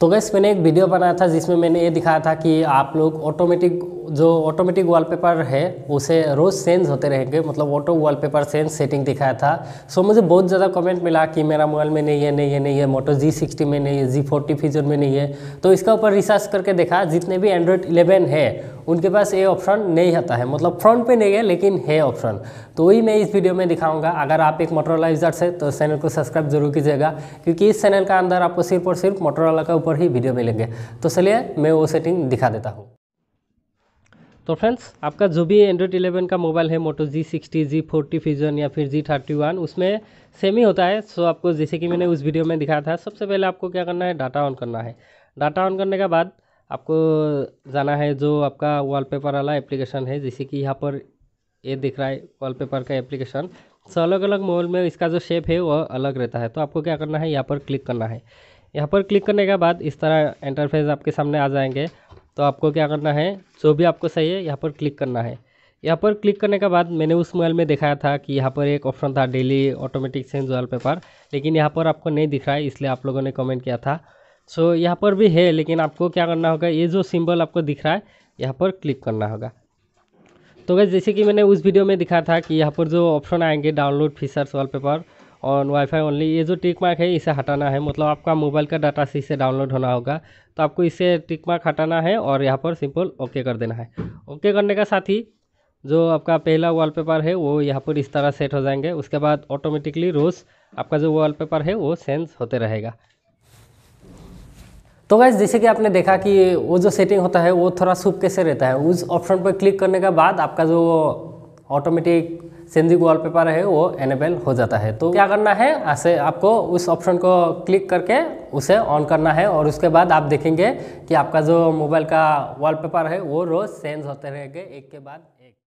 तो गैस मैंने एक वीडियो बनाया था जिसमें मैंने ये दिखाया था कि आप लोग ऑटोमेटिक जो ऑटोमेटिक वॉलपेपर है उसे रोज़ चेंज होते रहेंगे मतलब ऑटो वॉलपेपर चेंज सेटिंग दिखाया था सो मुझे बहुत ज़्यादा कमेंट मिला कि मेरा मोबाइल में नहीं है नहीं है नहीं है मोटो जी सिक्सटी में नहीं है जी फोर्टी फ्यूजन में नहीं है तो इसका ऊपर रिसर्च करके देखा जितने भी एंड्रॉयड इलेवन है उनके पास ये ऑप्शन नहीं आता है मतलब फ्रंट पे नहीं है लेकिन है ऑप्शन तो वही मैं इस वीडियो में दिखाऊंगा अगर आप एक मोटरोला यूजर से तो चैनल को सब्सक्राइब जरूर कीजिएगा क्योंकि इस चैनल का अंदर आपको सिर्फ और सिर्फ मोटरोला के ऊपर ही वीडियो मिलेंगे तो चलिए मैं वो सेटिंग दिखा देता हूँ तो फ्रेंड्स आपका जो भी एंड्रॉयड इलेवन का मोबाइल है Moto G sixty G forty fusion या फिर जी थर्टी वन उसमें सेम ही होता है सो आपको जैसे कि मैंने उस वीडियो में दिखाया था सबसे पहले आपको क्या करना है डाटा ऑन करना है डाटा ऑन करने के बाद आपको जाना है जो आपका वॉलपेपर वाला एप्लीकेशन है जैसे कि यहाँ पर ये दिख रहा है वॉलपेपर का एप्लीकेशन सो अलग अलग मोबाइल में इसका जो शेप है वह अलग रहता है तो आपको क्या करना है यहाँ पर क्लिक करना है यहाँ पर क्लिक करने के बाद इस तरह इंटरफेस आपके सामने आ जाएंगे तो आपको क्या करना है जो भी आपको सही है यहाँ पर क्लिक करना है यहाँ पर क्लिक करने के बाद मैंने उस मोबाइल में दिखाया था कि यहाँ पर एक ऑप्शन था डेली ऑटोमेटिक चेंज वॉलपेपर लेकिन यहाँ पर आपको नहीं दिख रहा है इसलिए आप लोगों ने कमेंट किया था सो so, यहाँ पर भी है लेकिन आपको क्या करना होगा ये जो सिंबल आपको दिख रहा है यहाँ पर क्लिक करना होगा तो गैस जैसे कि मैंने उस वीडियो में दिखा था कि यहाँ पर जो ऑप्शन आएंगे download features wallpaper on WiFi only ये जो टिक मार्क है इसे हटाना है मतलब आपका मोबाइल का डाटा से इसे डाउनलोड होना होगा तो आपको इसे टिक मार्क हटाना है और यहाँ पर सिंपल ओके कर देना है ओके करने का साथ ही जो आपका पहला पेपर है वो यहाँ पर इस तरह सेट हो जाएंगे उसके बाद ऑटोमेटिकली रोज़ आपका जो पेपर है वो सेंस होते रहेगा तो गैस जैसे कि आपने देखा कि वो जो सेटिंग होता है वो थोड़ा सूप कैसे रहता है उस ऑप्शन पर क्लिक करने के बाद आपका जो ऑटोमेटिक सेंजिंग वॉलपेपर है वो एनेबल हो जाता है तो क्या करना है ऐसे आपको उस ऑप्शन को क्लिक करके उसे ऑन करना है और उसके बाद आप देखेंगे कि आपका जो मोबाइल का वॉलपेपर है वो रोज़ चेंज होते रहेंगे एक के बाद